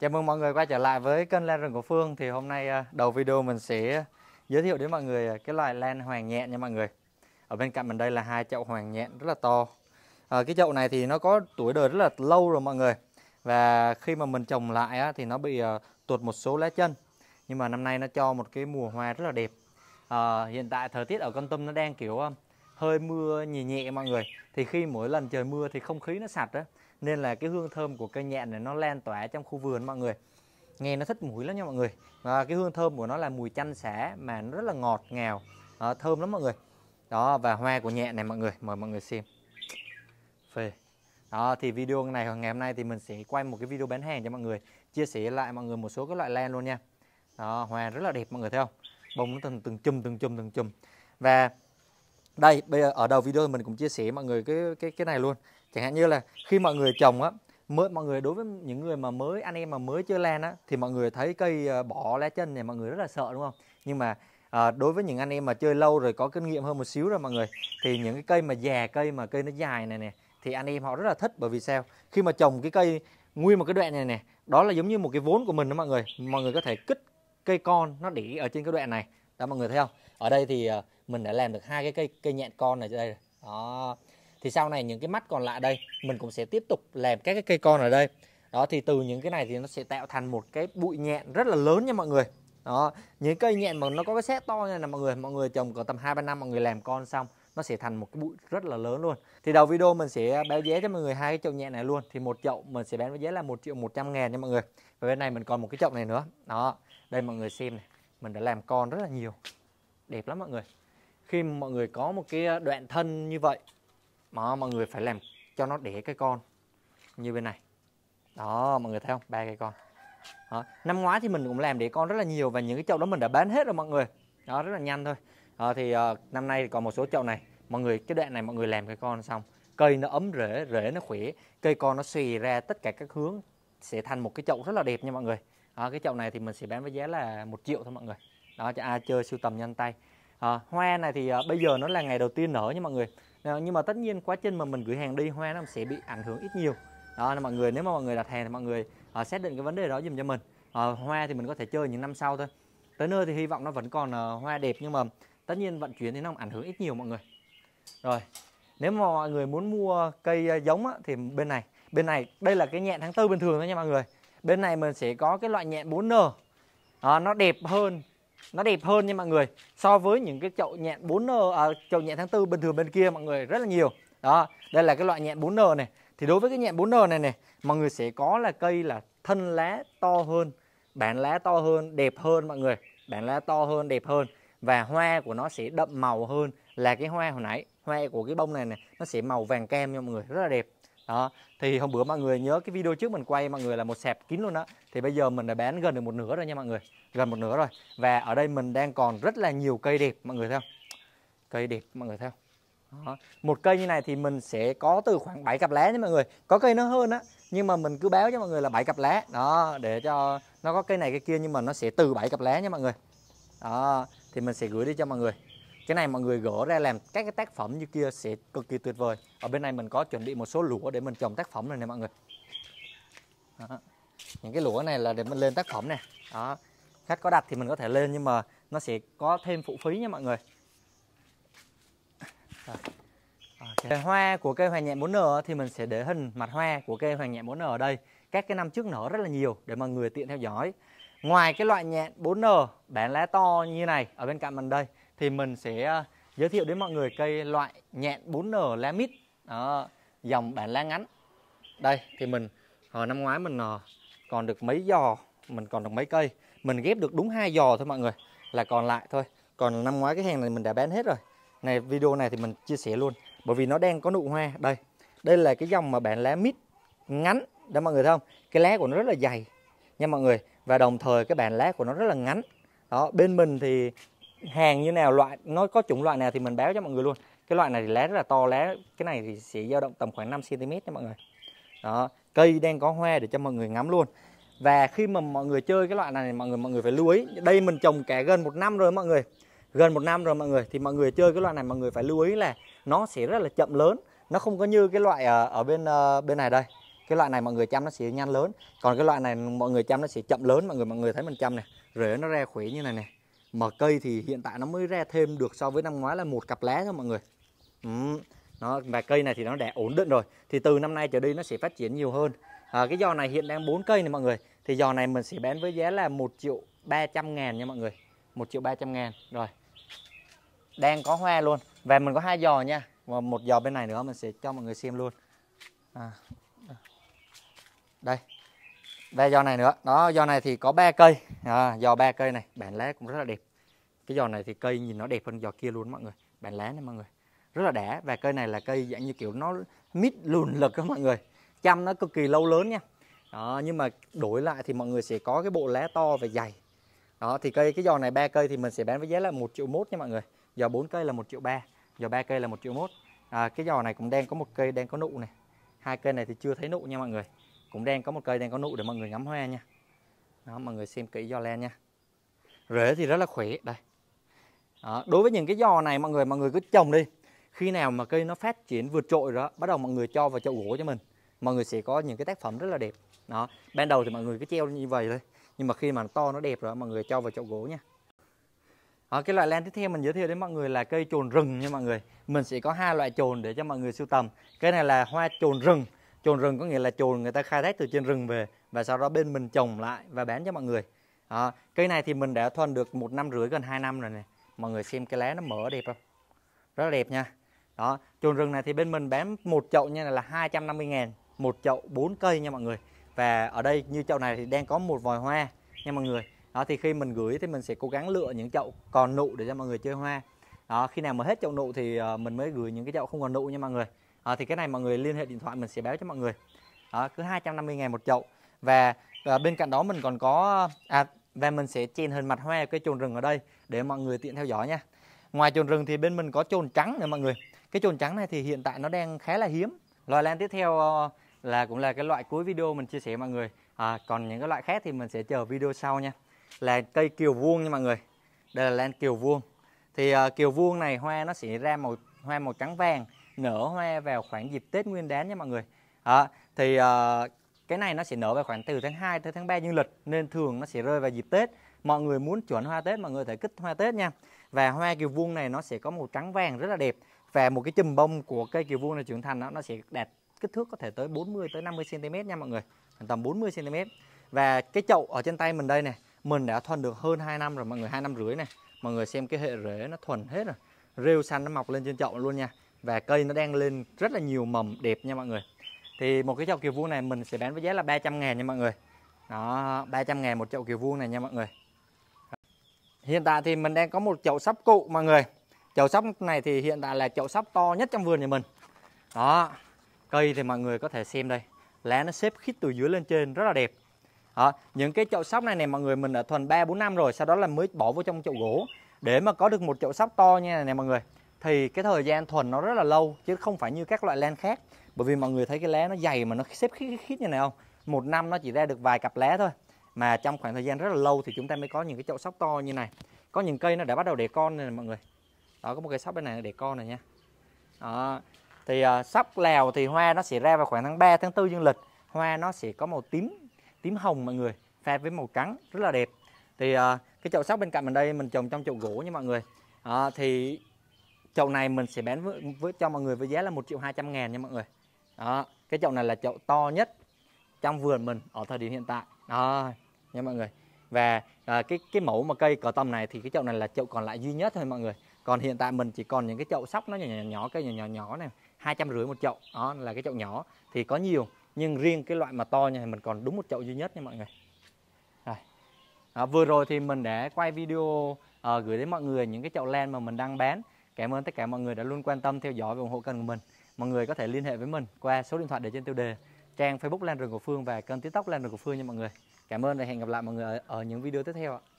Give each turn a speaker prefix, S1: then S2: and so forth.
S1: Chào mừng mọi người quay trở lại với kênh Lan rừng của Phương Thì hôm nay à, đầu video mình sẽ giới thiệu đến mọi người à, cái loại lan hoàng nhện nha mọi người Ở bên cạnh mình đây là hai chậu hoàng nhện rất là to à, Cái chậu này thì nó có tuổi đời rất là lâu rồi mọi người Và khi mà mình trồng lại á, thì nó bị uh, tuột một số lá chân Nhưng mà năm nay nó cho một cái mùa hoa rất là đẹp à, Hiện tại thời tiết ở con tâm nó đang kiểu hơi mưa nhẹ nhẹ mọi người Thì khi mỗi lần trời mưa thì không khí nó sạch á nên là cái hương thơm của cây nhẹn này nó lan tỏa trong khu vườn mọi người nghe nó thích mũi lắm nha mọi người à, cái hương thơm của nó là mùi chanh xả mà nó rất là ngọt ngào à, thơm lắm mọi người đó và hoa của nhẹ này mọi người mời mọi người xem phê đó thì video này ngày hôm nay thì mình sẽ quay một cái video bán hàng cho mọi người chia sẻ lại mọi người một số các loại lan luôn nha đó hoa rất là đẹp mọi người thấy không bông nó từng từng chùm từng chùm từng chùm và đây bây giờ ở đầu video mình cũng chia sẻ mọi người cái cái cái này luôn chẳng hạn như là khi mọi người trồng á mới mọi người đối với những người mà mới anh em mà mới chơi lan á thì mọi người thấy cây ờ, bỏ lá chân này mọi người rất là sợ đúng không nhưng mà à, đối với những anh em mà chơi lâu rồi có kinh nghiệm hơn một xíu rồi mọi người thì những cái cây mà già cây mà cây nó dài này nè thì anh em họ rất là thích bởi vì sao khi mà trồng cái cây nguyên một cái đoạn này nè đó là giống như một cái vốn của mình đó mọi người mọi người có thể kích cây con nó để ở trên cái đoạn này đó mọi người thấy không ở đây thì ờ, mình đã làm được hai cái cây cây nhạn con này đây đó thì sau này những cái mắt còn lại đây mình cũng sẽ tiếp tục làm các cái cây con ở đây đó thì từ những cái này thì nó sẽ tạo thành một cái bụi nhẹn rất là lớn nha mọi người đó những cây nhẹn mà nó có cái xét to như này là mọi người mọi người trồng có tầm hai ba năm mọi người làm con xong nó sẽ thành một cái bụi rất là lớn luôn thì đầu video mình sẽ báo giá cho mọi người hai cái chậu nhẹ này luôn thì một chậu mình sẽ bán với giá là một triệu một trăm ngàn nha mọi người và bên này mình còn một cái chậu này nữa đó đây mọi người xem này mình đã làm con rất là nhiều đẹp lắm mọi người khi mọi người có một cái ờ, đoạn thân như vậy đó mọi người phải làm cho nó đẻ cái con như bên này đó mọi người thấy không ba cái con đó. năm ngoái thì mình cũng làm đẻ con rất là nhiều và những cái chậu đó mình đã bán hết rồi mọi người đó rất là nhanh thôi à, thì à, năm nay còn một số chậu này mọi người cái đoạn này mọi người làm cái con xong cây nó ấm rễ rễ nó khỏe cây con nó xì ra tất cả các hướng sẽ thành một cái chậu rất là đẹp nha mọi người đó, cái chậu này thì mình sẽ bán với giá là một triệu thôi mọi người đó cho ai chơi siêu tầm nhanh tay à, hoa này thì à, bây giờ nó là ngày đầu tiên nở nha mọi người à, nhưng mà tất nhiên quá trình mà mình gửi hàng đi hoa nó sẽ bị ảnh hưởng ít nhiều đó là mọi người nếu mà mọi người đặt hàng thì mọi người à, xác định cái vấn đề đó dùm cho mình à, hoa thì mình có thể chơi những năm sau thôi tới nơi thì hy vọng nó vẫn còn à, hoa đẹp nhưng mà tất nhiên vận chuyển thì nó ảnh hưởng ít nhiều mọi người rồi nếu mà mọi người muốn mua cây giống á, thì bên này bên này đây là cái nhạn tháng tư bình thường thôi nha mọi người bên này mình sẽ có cái loại nhạn 4N à, nó đẹp hơn nó đẹp hơn nha mọi người so với những cái chậu nhẹn 4N à, chậu nhẹn tháng tư bình thường bên kia mọi người rất là nhiều đó đây là cái loại nhẹn 4N này thì đối với cái nhẹn 4N này này mọi người sẽ có là cây là thân lá to hơn bản lá to hơn đẹp hơn mọi người bản lá to hơn đẹp hơn và hoa của nó sẽ đậm màu hơn là cái hoa hồi nãy hoa của cái bông này này nó sẽ màu vàng kem nha mọi người rất là đẹp đó thì hôm bữa mọi người nhớ cái video trước mình quay mọi người là một sẹp kín luôn đó thì bây giờ mình đã bán gần được một nửa rồi nha mọi người gần một nửa rồi và ở đây mình đang còn rất là nhiều cây đẹp mọi người thấy không cây đẹp mọi người thấy không đó. một cây như này thì mình sẽ có từ khoảng 7 cặp lá nha mọi người có cây nó hơn á nhưng mà mình cứ báo cho mọi người là 7 cặp lá đó để cho nó có cây này cây kia nhưng mà nó sẽ từ 7 cặp lá nha mọi người đó thì mình sẽ gửi đi cho mọi người cái này mọi người gỡ ra làm các cái tác phẩm như kia sẽ cực kỳ tuyệt vời ở bên này mình có chuẩn bị một số lũa để mình trồng tác phẩm này nè mọi người đó. những cái lũa này là để mình lên tác phẩm nè đó khách có đặt thì mình có thể lên nhưng mà nó sẽ có thêm phụ phí nha mọi người Okay. Hoa của cây hoàng nhạn 4N thì mình sẽ để hình mặt hoa của cây hoàng nhạn 4N ở đây. Các cái năm trước nở rất là nhiều để mọi người tiện theo dõi. Ngoài cái loại nhạn 4N bản lá to như này ở bên cạnh mình đây thì mình sẽ à, giới thiệu đến mọi người cây loại nhẹn 4N lá mít đó, dòng bản lá ngắn đây thì mình hồi năm ngoái mình ờ, còn được mấy giò mình còn được mấy cây mình ghép được đúng hai giò thôi mọi người là còn lại thôi còn năm ngoái cái hàng này mình đã bán hết rồi này video này thì mình chia sẻ luôn bởi vì nó đang có nụ hoa đây đây là cái dòng mà bản lá mít ngắn đó mọi người thấy không cái lá của nó rất là dày nha mọi người và đồng thời cái bản lá của nó rất là ngắn đó bên mình thì hàng như nào loại nó có chủng loại nào thì mình báo cho mọi người luôn cái loại này thì lá rất là to lá cái này thì sẽ dao động tầm khoảng 5 cm nha mọi người đó cây đang có hoa để cho mọi người ngắm luôn và khi mà mọi người chơi cái loại này mọi người mọi người phải lưu ý đây mình trồng cả gần một năm rồi mọi người gần một năm rồi mọi người thì mọi người chơi cái loại này mọi người phải lưu ý là nó sẽ rất là chậm lớn nó không có như cái loại ở, ờ, ở bên ờ, bên này đây cái loại này mọi người chăm nó sẽ nhanh lớn còn cái loại này mọi người chăm nó sẽ chậm lớn mọi người mọi người thấy mình chăm này rễ nó ra khỏe như này này mà cây thì hiện tại nó mới ra thêm được so với năm ngoái là một cặp lá thôi mọi người ừ. nó và cây này thì nó đã ổn định rồi thì từ năm nay trở đi nó sẽ phát triển nhiều hơn à, cái giò này hiện đang 4 cây này mọi người thì giò này mình sẽ bán với giá là 1 triệu 300 ngàn nha mọi người 1 triệu 300 ngàn rồi đang có hoa luôn và mình có hai giò nha và một giò bên này nữa mình sẽ cho mọi người xem luôn à. đây và giò này nữa đó giò này thì có ba cây à, giò ba cây này bản lá cũng rất là đẹp cái giò này thì cây nhìn nó đẹp hơn giò kia luôn mọi người bản lá này mọi người rất là đẻ và cây này là cây dạng như kiểu nó mít lùn lực các mọi người chăm nó cực kỳ lâu lớn nha đó, nhưng mà đổi lại thì mọi người sẽ có cái bộ lá to và dày đó thì cây cái giò này ba cây thì mình sẽ bán với giá là một triệu mốt nha mọi người giò 4 cây là một triệu ba giò ba cây là một triệu mốt à, cái giò này cũng đang có một cây đang có nụ này hai cây này thì chưa thấy nụ nha mọi người cũng đang có một cây đang có nụ để mọi người ngắm hoa nha đó mọi người xem kỹ giò lan nha rễ thì rất là khỏe đây đó. đối với những cái giò này mọi người mọi người cứ trồng đi khi nào mà cây nó phát triển vượt trội đó bắt đầu mọi người cho vào chậu gỗ cho mình mọi người sẽ có những cái tác phẩm rất là đẹp đó ban đầu thì mọi người cứ treo như vậy thôi nhưng mà khi mà nó to nó đẹp rồi mọi người cho vào chậu gỗ nha đó, cái loại lan tiếp theo mình giới thiệu đến mọi người là cây trồn rừng nha mọi người mình sẽ có hai loại trồn để cho mọi người sưu tầm cái này là hoa trồn rừng trồn rừng có nghĩa là trồn người ta khai thác từ trên rừng về và sau đó bên mình trồng lại và bán cho mọi người đó, cây này thì mình đã thuần được một năm rưỡi gần 2 năm rồi này mọi người xem cái lá nó mở đẹp không rất là đẹp nha đó chuồn rừng này thì bên mình bán một chậu như này là 250 ngàn một chậu 4 cây nha mọi người và ở đây như chậu này thì đang có một vòi hoa nha mọi người đó thì khi mình gửi thì mình sẽ cố gắng lựa những chậu còn nụ để cho mọi người chơi hoa đó khi nào mà hết chậu nụ thì ờ, mình mới gửi những cái chậu không còn nụ nha mọi người đó, ờ, thì cái này mọi người liên hệ điện thoại mình sẽ báo cho mọi người đó, cứ 250 ngàn một chậu và ờ, bên cạnh đó mình còn có à, và mình sẽ chèn hình mặt hoa cái chồn rừng ở đây để mọi người tiện theo dõi nha ngoài chồn rừng thì bên mình có chồn trắng nữa mọi người cái chồn trắng này thì hiện tại nó đang khá là hiếm loài lan tiếp theo ờ, là cũng là cái loại cuối video mình chia sẻ mọi người à, còn những cái loại khác thì mình sẽ chờ video sau nha là cây kiều vuông nha mọi người đây là lan kiều vuông thì uh, kiều vuông này hoa nó sẽ ra màu hoa màu trắng vàng nở hoa vào khoảng dịp Tết Nguyên Đán nha mọi người à, thì uh, cái này nó sẽ nở vào khoảng từ tháng 2 tới tháng 3 dương lịch nên thường nó sẽ rơi vào dịp Tết mọi người muốn chuẩn hoa Tết mọi người thể kích hoa Tết nha và hoa kiều vuông này nó sẽ có màu trắng vàng rất là đẹp và một cái chùm bông của cây kiều vuông này trưởng thành đó, nó sẽ đạt kích thước có thể tới 40 tới 50 cm nha mọi người tầm 40 cm và cái chậu ở trên tay mình đây này mình đã thuần được hơn 2 năm rồi mọi người hai năm rưỡi này mọi người xem cái hệ rễ nó thuần hết rồi rêu xanh nó mọc lên trên chậu luôn nha và cây nó đang lên rất là nhiều mầm đẹp nha mọi người thì một cái chậu kiều vuông này mình sẽ bán với giá là 300 ngàn nha mọi người đó 300 ngàn một chậu kiều vuông này nha mọi người hiện tại thì mình đang có một chậu sắp cụ mọi người chậu sắp này thì hiện tại là chậu sắp to nhất trong vườn nhà mình đó cây thì mọi người có thể xem đây lá nó xếp khít từ dưới lên trên rất là đẹp đó, những cái chậu sóc này nè mọi người mình đã thuần 3 4 năm rồi, sau đó là mới bỏ vô trong chậu gỗ. Để mà có được một chậu sóc to nha này mọi người thì cái thời gian thuần nó rất là lâu chứ không phải như các loại lan khác bởi vì mọi người thấy cái lá nó dày mà nó xếp khít khít như này không một năm nó chỉ ra được vài cặp lá thôi mà trong khoảng thời gian rất là lâu thì chúng ta mới có những cái chậu sóc to như này có những cây nó đã bắt đầu để con này, này mọi người đó có một cây sóc bên này để con này nha đó thì uh, sóc lào thì hoa nó sẽ ra vào khoảng tháng 3 tháng 4 dương lịch hoa nó sẽ có màu tím tím hồng mọi người pha với màu trắng rất là đẹp thì uh, cái chậu sóc bên cạnh mình đây mình trồng trong chậu gỗ nha mọi người uh, thì chậu này mình sẽ bán với, với cho mọi người với giá là một triệu hai trăm ngàn nha mọi người đó cái chậu này là chậu to nhất trong vườn mình ở thời điểm hiện tại đó nha mọi người và à, cái cái mẫu mà cây cỏ tầm này thì cái chậu này là chậu còn lại duy nhất thôi mọi người còn hiện tại mình chỉ còn những cái chậu sóc nó nhỏ nhỏ nhỏ cây nhỏ nhỏ nhỏ này hai trăm rưỡi một chậu đó là cái chậu nhỏ thì có nhiều nhưng riêng cái loại mà to như này mình còn đúng một chậu duy nhất nha mọi người À, vừa rồi thì mình để quay video à, gửi đến mọi người những cái chậu lan mà mình đang bán cảm ơn tất cả mọi người đã luôn quan tâm theo dõi và ủng hộ kênh của mình mọi người có thể liên hệ với mình qua số điện thoại để trên tiêu đề, trang Facebook Lan Rừng của Phương và kênh TikTok Lan Rừng của Phương nha mọi người. Cảm ơn và hẹn gặp lại mọi người ở, ở những video tiếp theo ạ.